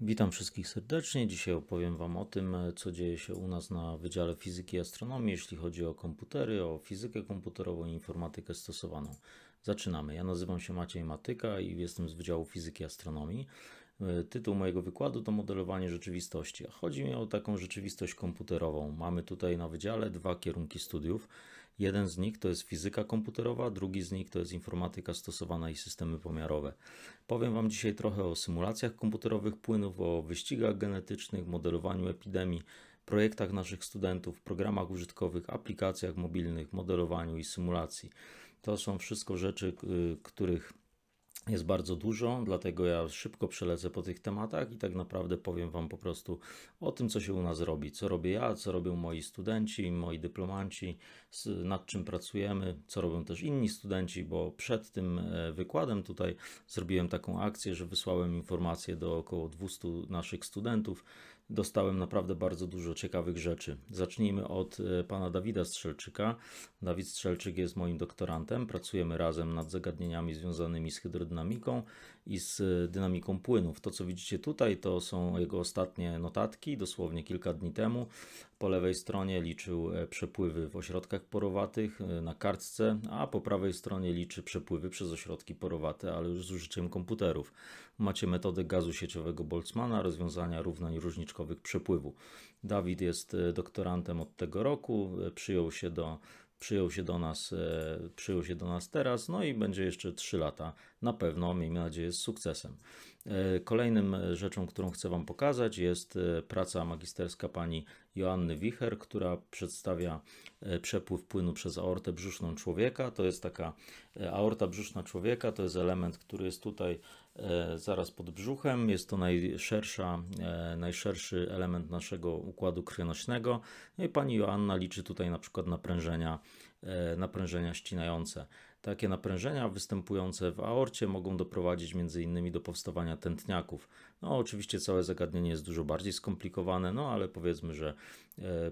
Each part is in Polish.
Witam wszystkich serdecznie. Dzisiaj opowiem Wam o tym, co dzieje się u nas na Wydziale Fizyki i Astronomii, jeśli chodzi o komputery, o fizykę komputerową i informatykę stosowaną. Zaczynamy. Ja nazywam się Maciej Matyka i jestem z Wydziału Fizyki i Astronomii. E, tytuł mojego wykładu to modelowanie rzeczywistości, chodzi mi o taką rzeczywistość komputerową. Mamy tutaj na wydziale dwa kierunki studiów. Jeden z nich to jest fizyka komputerowa, drugi z nich to jest informatyka stosowana i systemy pomiarowe. Powiem Wam dzisiaj trochę o symulacjach komputerowych płynów, o wyścigach genetycznych, modelowaniu epidemii, projektach naszych studentów, programach użytkowych, aplikacjach mobilnych, modelowaniu i symulacji. To są wszystko rzeczy, y, których jest bardzo dużo, dlatego ja szybko przelecę po tych tematach i tak naprawdę powiem Wam po prostu o tym, co się u nas robi, co robię ja, co robią moi studenci, moi dyplomanci, nad czym pracujemy, co robią też inni studenci, bo przed tym e, wykładem tutaj zrobiłem taką akcję, że wysłałem informacje do około 200 naszych studentów dostałem naprawdę bardzo dużo ciekawych rzeczy. Zacznijmy od e, pana Dawida Strzelczyka. Dawid Strzelczyk jest moim doktorantem. Pracujemy razem nad zagadnieniami związanymi z hydrodynamiką i z e, dynamiką płynów. To, co widzicie tutaj, to są jego ostatnie notatki, dosłownie kilka dni temu po lewej stronie liczył e, przepływy w ośrodkach porowatych e, na kartce, a po prawej stronie liczy przepływy przez ośrodki porowate, ale już z użyciem komputerów. Macie metodę gazu sieciowego Boltzmana, rozwiązania równań różniczkowych przepływu. Dawid jest e, doktorantem od tego roku, przyjął się do przyjął się do nas, e, przyjął się do nas teraz, no i będzie jeszcze 3 lata na pewno, miejmy nadzieję, z sukcesem. E, kolejnym rzeczą, którą chcę Wam pokazać jest e, praca magisterska pani Joanny Wicher, która przedstawia przepływ płynu przez aortę brzuszną człowieka. To jest taka aorta brzuszna człowieka, to jest element, który jest tutaj E, zaraz pod brzuchem. Jest to najszersza, e, najszerszy element naszego układu krwionośnego. No i pani Joanna liczy tutaj na przykład naprężenia, e, naprężenia ścinające. Takie naprężenia występujące w aorcie mogą doprowadzić m.in. do powstawania tętniaków. No, oczywiście całe zagadnienie jest dużo bardziej skomplikowane, no ale powiedzmy, że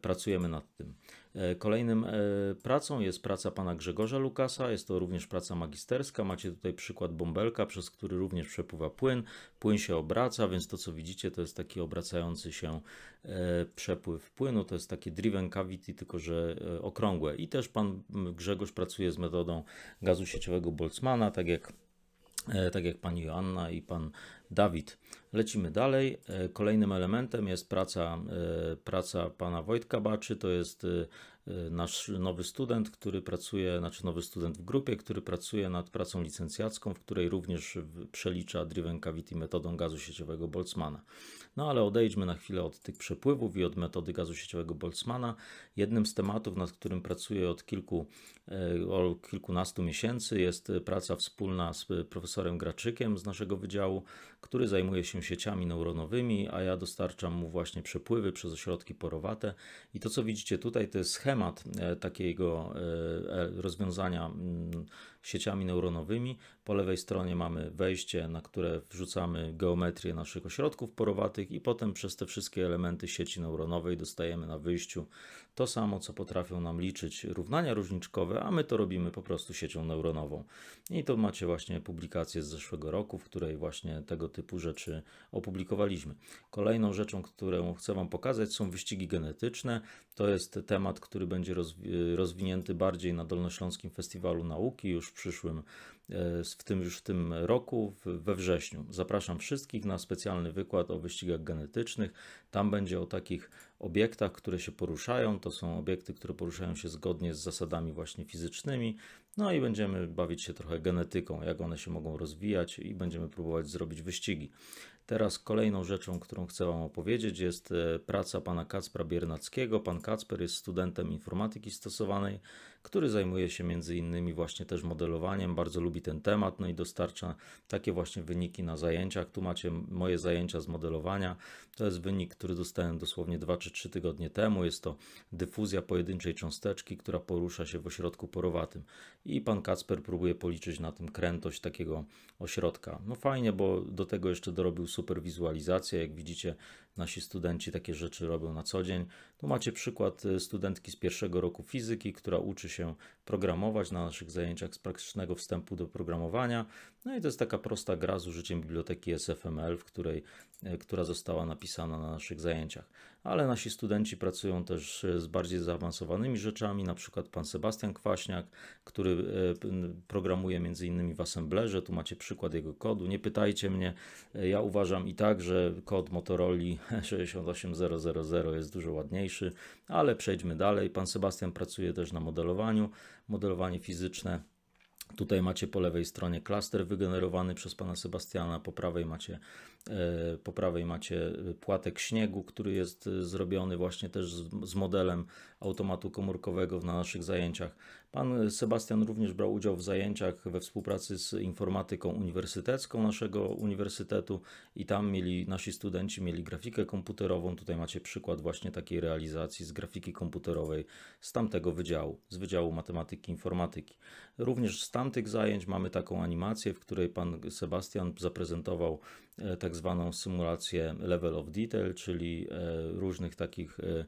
pracujemy nad tym. E, kolejnym e, pracą jest praca pana Grzegorza Lukasa, jest to również praca magisterska. Macie tutaj przykład bąbelka, przez który również przepływa płyn. Płyn się obraca, więc to co widzicie to jest taki obracający się e, przepływ płynu. To jest takie driven cavity, tylko że okrągłe. I też pan Grzegorz pracuje z metodą gazu sieciowego Boltzmana, tak jak E, tak jak pani Joanna i pan Dawid. Lecimy dalej. E, kolejnym elementem jest praca, e, praca pana Wojtka Baczy, to jest Y, nasz nowy student, który pracuje, znaczy nowy student w grupie, który pracuje nad pracą licencjacką, w której również przelicza driven cavity metodą gazu sieciowego Boltzmana. No ale odejdźmy na chwilę od tych przepływów i od metody gazu sieciowego Boltzmana. Jednym z tematów, nad którym pracuję od kilku, y, od kilkunastu miesięcy jest praca wspólna z profesorem Graczykiem z naszego wydziału, który zajmuje się sieciami neuronowymi, a ja dostarczam mu właśnie przepływy przez ośrodki porowate. I to, co widzicie tutaj, to jest schemat temat e, takiego e, e, rozwiązania mm, sieciami neuronowymi. Po lewej stronie mamy wejście, na które wrzucamy geometrię naszych ośrodków porowatych i potem przez te wszystkie elementy sieci neuronowej dostajemy na wyjściu to samo, co potrafią nam liczyć równania różniczkowe, a my to robimy po prostu siecią neuronową. I to macie właśnie publikację z zeszłego roku, w której właśnie tego typu rzeczy opublikowaliśmy. Kolejną rzeczą, którą chcę Wam pokazać są wyścigi genetyczne. To jest temat, który będzie rozwinięty bardziej na Dolnośląskim Festiwalu Nauki już już w przyszłym, e, w tym już w tym roku, we wrześniu. Zapraszam wszystkich na specjalny wykład o wyścigach genetycznych. Tam będzie o takich obiektach, które się poruszają. To są obiekty, które poruszają się zgodnie z zasadami właśnie fizycznymi. No i będziemy bawić się trochę genetyką, jak one się mogą rozwijać i będziemy próbować zrobić wyścigi. Teraz kolejną rzeczą, którą chcę Wam opowiedzieć, jest e, praca pana Kacpra Biernackiego. Pan Kacper jest studentem informatyki stosowanej, który zajmuje się między innymi właśnie też modelowaniem, bardzo lubi ten temat, no i dostarcza takie właśnie wyniki na zajęciach. Tu macie moje zajęcia z modelowania. To jest wynik, który dostałem dosłownie 2 czy 3 tygodnie temu. Jest to dyfuzja pojedynczej cząsteczki, która porusza się w ośrodku porowatym. I pan Kacper próbuje policzyć na tym krętość takiego ośrodka. No fajnie, bo do tego jeszcze dorobił super wizualizację. Jak widzicie, Nasi studenci takie rzeczy robią na co dzień. Tu macie przykład y, studentki z pierwszego roku fizyki, która uczy się programować na naszych zajęciach z praktycznego wstępu do programowania. No i to jest taka prosta gra z użyciem biblioteki SFML, w której, y, która została napisana na naszych zajęciach ale nasi studenci pracują też e, z bardziej zaawansowanymi rzeczami, na przykład pan Sebastian Kwaśniak, który e, programuje między innymi w Assemblerze, tu macie przykład jego kodu, nie pytajcie mnie, e, ja uważam i tak, że kod Motorola 68000 jest dużo ładniejszy, ale przejdźmy dalej, pan Sebastian pracuje też na modelowaniu, modelowanie fizyczne, Tutaj macie po lewej stronie klaster wygenerowany przez pana Sebastiana, po prawej macie E, po prawej macie e, płatek śniegu, który jest e, zrobiony właśnie też z modelem automatu komórkowego na naszych zajęciach. Pan Sebastian również brał udział w zajęciach we współpracy z informatyką uniwersytecką naszego uniwersytetu i tam mieli nasi studenci mieli grafikę komputerową. Tutaj macie przykład właśnie takiej realizacji z grafiki komputerowej z tamtego wydziału, z Wydziału Matematyki Informatyki. Również z tamtych zajęć mamy taką animację, w której pan Sebastian zaprezentował E, tak zwaną symulację level of detail, czyli e, różnych takich e,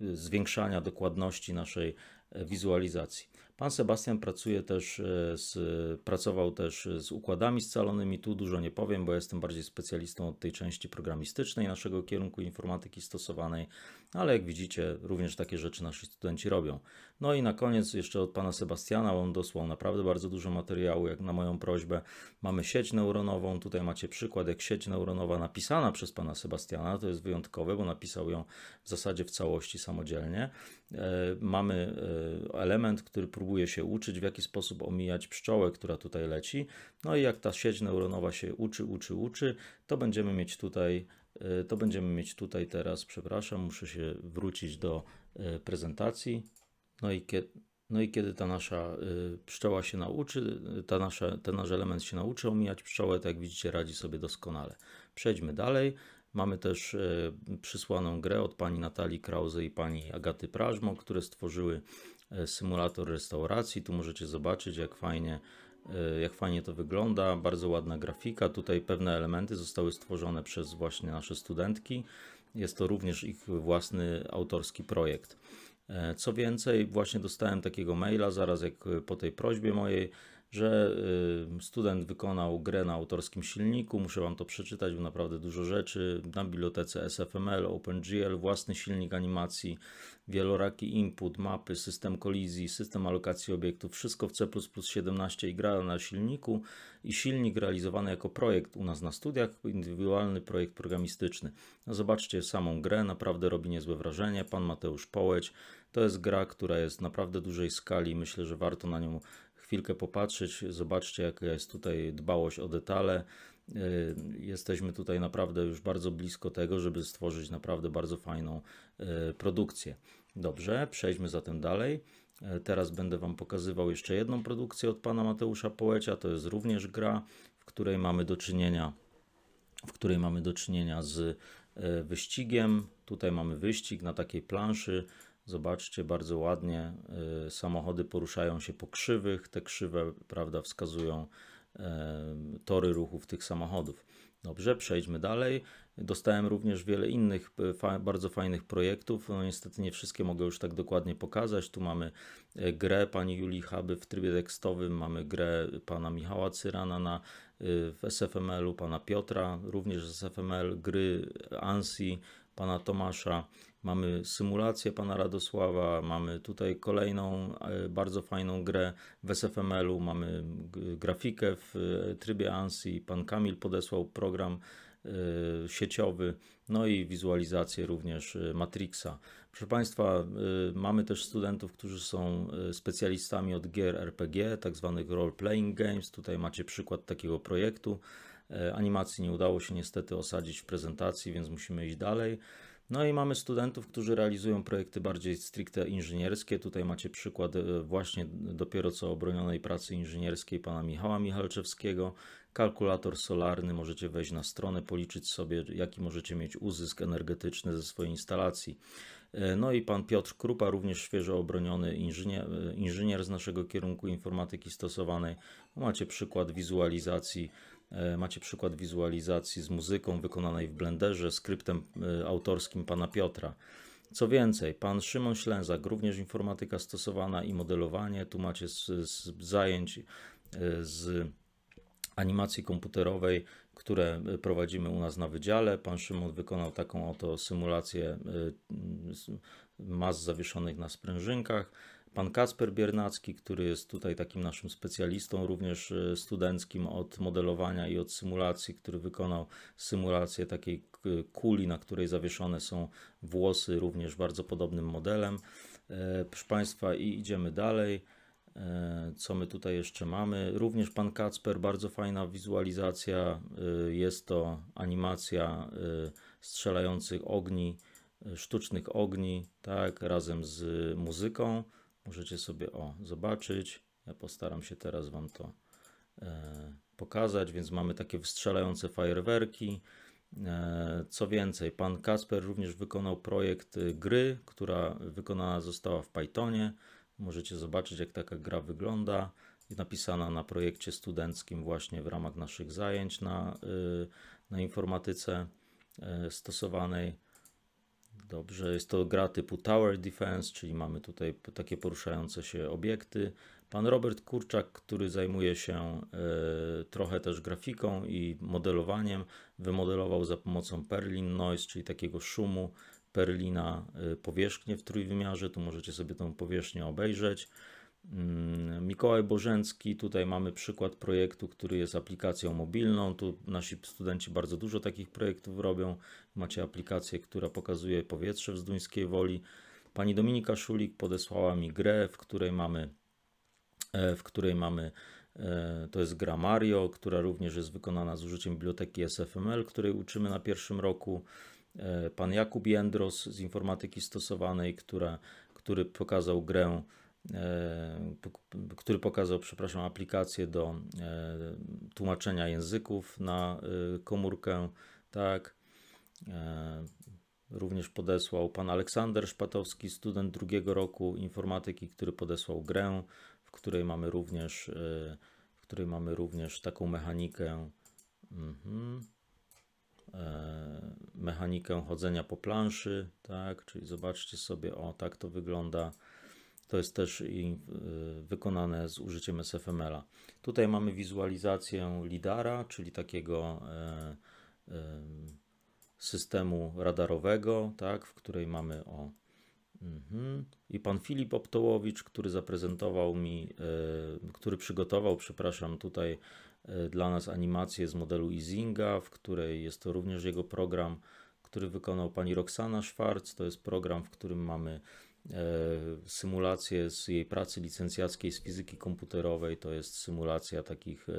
zwiększania dokładności naszej E, wizualizacji. Pan Sebastian pracuje też e, z, pracował też z układami scalonymi. Tu dużo nie powiem, bo jestem bardziej specjalistą od tej części programistycznej naszego kierunku informatyki stosowanej, ale jak widzicie, również takie rzeczy nasi studenci robią. No i na koniec jeszcze od pana Sebastiana, on dosłał naprawdę bardzo dużo materiału, jak na moją prośbę. Mamy sieć neuronową, tutaj macie przykład, jak sieć neuronowa napisana przez pana Sebastiana, to jest wyjątkowe, bo napisał ją w zasadzie w całości samodzielnie. E, mamy E, element, który próbuje się uczyć, w jaki sposób omijać pszczołę, która tutaj leci. No i jak ta sieć neuronowa się uczy, uczy, uczy, to będziemy mieć tutaj, e, to będziemy mieć tutaj teraz, przepraszam, muszę się wrócić do e, prezentacji. No i kiedy, no i kiedy ta nasza pszczoła się nauczy, ta nasza, ten nasz element się nauczy omijać pszczołę, tak jak widzicie, radzi sobie doskonale. Przejdźmy dalej. Mamy też e, przysłaną grę od pani Natalii Krause i pani Agaty Prażmo, które stworzyły e, symulator restauracji. Tu możecie zobaczyć, jak fajnie, e, jak fajnie to wygląda. Bardzo ładna grafika. Tutaj pewne elementy zostały stworzone przez właśnie nasze studentki. Jest to również ich własny autorski projekt. Co więcej, właśnie dostałem takiego maila zaraz jak po tej prośbie mojej, że y, student wykonał grę na autorskim silniku, muszę Wam to przeczytać, bo naprawdę dużo rzeczy, na bibliotece SFML, OpenGL, własny silnik animacji, wieloraki input, mapy, system kolizji, system alokacji obiektów, wszystko w C++ 17 i gra na silniku i silnik realizowany jako projekt u nas na studiach, indywidualny projekt programistyczny. No zobaczcie samą grę, naprawdę robi niezłe wrażenie, pan Mateusz Połeć, to jest gra, która jest naprawdę dużej skali, myślę, że warto na nią chwilkę popatrzeć. Zobaczcie, jaka jest tutaj dbałość o detale. Y, jesteśmy tutaj naprawdę już bardzo blisko tego, żeby stworzyć naprawdę bardzo fajną y, produkcję. Dobrze, przejdźmy zatem dalej. Y, teraz będę Wam pokazywał jeszcze jedną produkcję od pana Mateusza Poecia. To jest również gra, w której mamy do czynienia, w której mamy do czynienia z wyścigiem. Tutaj mamy wyścig na takiej planszy Zobaczcie, bardzo ładnie y, samochody poruszają się po krzywych. Te krzywe, prawda, wskazują e, tory ruchów tych samochodów. Dobrze, przejdźmy dalej. Dostałem również wiele innych fa bardzo fajnych projektów. No, niestety nie wszystkie mogę już tak dokładnie pokazać. Tu mamy e, grę pani Julii Chaby w trybie tekstowym, mamy grę pana Michała Cyrana na, y, w SFML-u, pana Piotra również z SFML, gry ANSI pana Tomasza, mamy symulację pana Radosława, mamy tutaj kolejną e, bardzo fajną grę w SFML-u, mamy grafikę w e, trybie ANSI, pan Kamil podesłał program e, sieciowy, no i wizualizację również Matrixa. Proszę Państwa, mamy też studentów, którzy są specjalistami od gier RPG, tak zwanych role-playing games. Tutaj macie przykład takiego projektu. E, animacji nie udało się niestety osadzić w prezentacji, więc musimy iść dalej. No i mamy studentów, którzy realizują projekty bardziej stricte inżynierskie. Tutaj macie przykład e, właśnie dopiero co obronionej pracy inżynierskiej pana Michała Michalczewskiego. Kalkulator solarny, możecie wejść na stronę, policzyć sobie, jaki możecie mieć uzysk energetyczny ze swojej instalacji. E, no i pan Piotr Krupa, również świeżo obroniony inżynier, inżynier z naszego kierunku informatyki stosowanej. Macie przykład wizualizacji E, macie przykład wizualizacji z muzyką wykonanej w Blenderze, skryptem e, autorskim pana Piotra. Co więcej, pan Szymon Ślęzak, również informatyka stosowana i modelowanie, tu macie z, z zajęć e, z animacji komputerowej, które prowadzimy u nas na wydziale. Pan Szymon wykonał taką oto symulację mas zawieszonych na sprężynkach pan Kasper Biernacki, który jest tutaj takim naszym specjalistą, również e, studenckim od modelowania i od symulacji, który wykonał symulację takiej kuli, na której zawieszone są włosy, również bardzo podobnym modelem. E, proszę Państwa, i idziemy dalej. E, co my tutaj jeszcze mamy? Również pan Kacper, bardzo fajna wizualizacja. Jest to animacja strzelających ogni, sztucznych ogni, tak, razem z muzyką. Możecie sobie o zobaczyć. Ja postaram się teraz Wam to e, pokazać, więc mamy takie wstrzelające fajerwerki. E, co więcej, pan Kasper również wykonał projekt y, gry, która wykonana została w Pythonie. Możecie zobaczyć, jak taka gra wygląda. Napisana na projekcie studenckim, właśnie w ramach naszych zajęć na, y, na informatyce e, stosowanej. Dobrze, jest to gra typu Tower Defense, czyli mamy tutaj takie poruszające się obiekty. Pan Robert Kurczak, który zajmuje się y, trochę też grafiką i modelowaniem, wymodelował za pomocą Perlin Noise, czyli takiego szumu Perlina y, powierzchnię w trójwymiarze. Tu możecie sobie tą powierzchnię obejrzeć. Mm, Mikołaj Bożęcki, tutaj mamy przykład projektu, który jest aplikacją mobilną. Tu nasi studenci bardzo dużo takich projektów robią. Macie aplikację, która pokazuje powietrze w Zduńskiej Woli. Pani Dominika Szulik podesłała mi grę, w której mamy, e, w której mamy e, to jest gra Mario, która również jest wykonana z użyciem biblioteki SFML, której uczymy na pierwszym roku. E, pan Jakub Jędros z informatyki stosowanej, która, który pokazał grę E, który pokazał, przepraszam, aplikację do e, tłumaczenia języków na e, komórkę, tak. Również podesłał pan Aleksander Szpatowski, student drugiego roku informatyki, który podesłał grę, w której mamy również, w której mamy również taką mechanikę, mhm, mechanikę chodzenia po planszy, tak, czyli zobaczcie sobie, o tak to wygląda. To jest też e, wykonane z użyciem SFML-a. Tutaj mamy wizualizację lidara, czyli takiego e, e, systemu radarowego, tak, w której mamy o Mhm. I pan Filip Optołowicz, który zaprezentował mi, który przygotował, przepraszam, tutaj dla nas animację z modelu Easinga, w której jest to również jego program, który wykonał pani Roxana Schwarz. To jest program, w którym mamy E, symulacje z jej pracy licencjackiej z fizyki komputerowej. To jest symulacja takich e,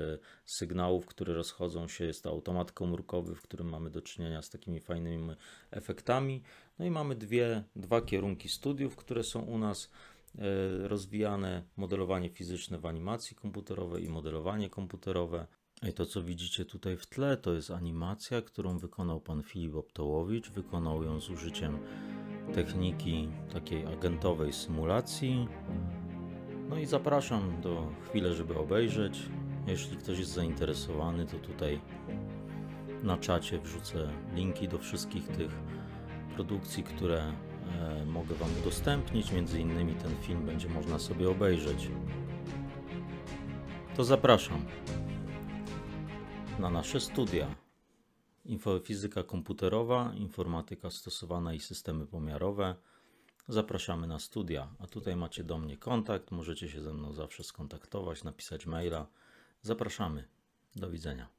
sygnałów, które rozchodzą się. Jest to automat komórkowy, w którym mamy do czynienia z takimi fajnymi efektami. No i mamy dwie, dwa kierunki studiów, które są u nas e, rozwijane. Modelowanie fizyczne w animacji komputerowej i modelowanie komputerowe. I to, co widzicie tutaj w tle, to jest animacja, którą wykonał pan Filip Optołowicz. Wykonał ją z użyciem techniki takiej agentowej symulacji. No i zapraszam do chwili, żeby obejrzeć. Jeśli ktoś jest zainteresowany, to tutaj na czacie wrzucę linki do wszystkich tych produkcji, które e, mogę Wam udostępnić. Między innymi ten film będzie można sobie obejrzeć. To zapraszam na nasze studia. Infofizyka komputerowa, informatyka stosowana i systemy pomiarowe. Zapraszamy na studia, a tutaj macie do mnie kontakt, możecie się ze mną zawsze skontaktować, napisać maila. Zapraszamy. Do widzenia.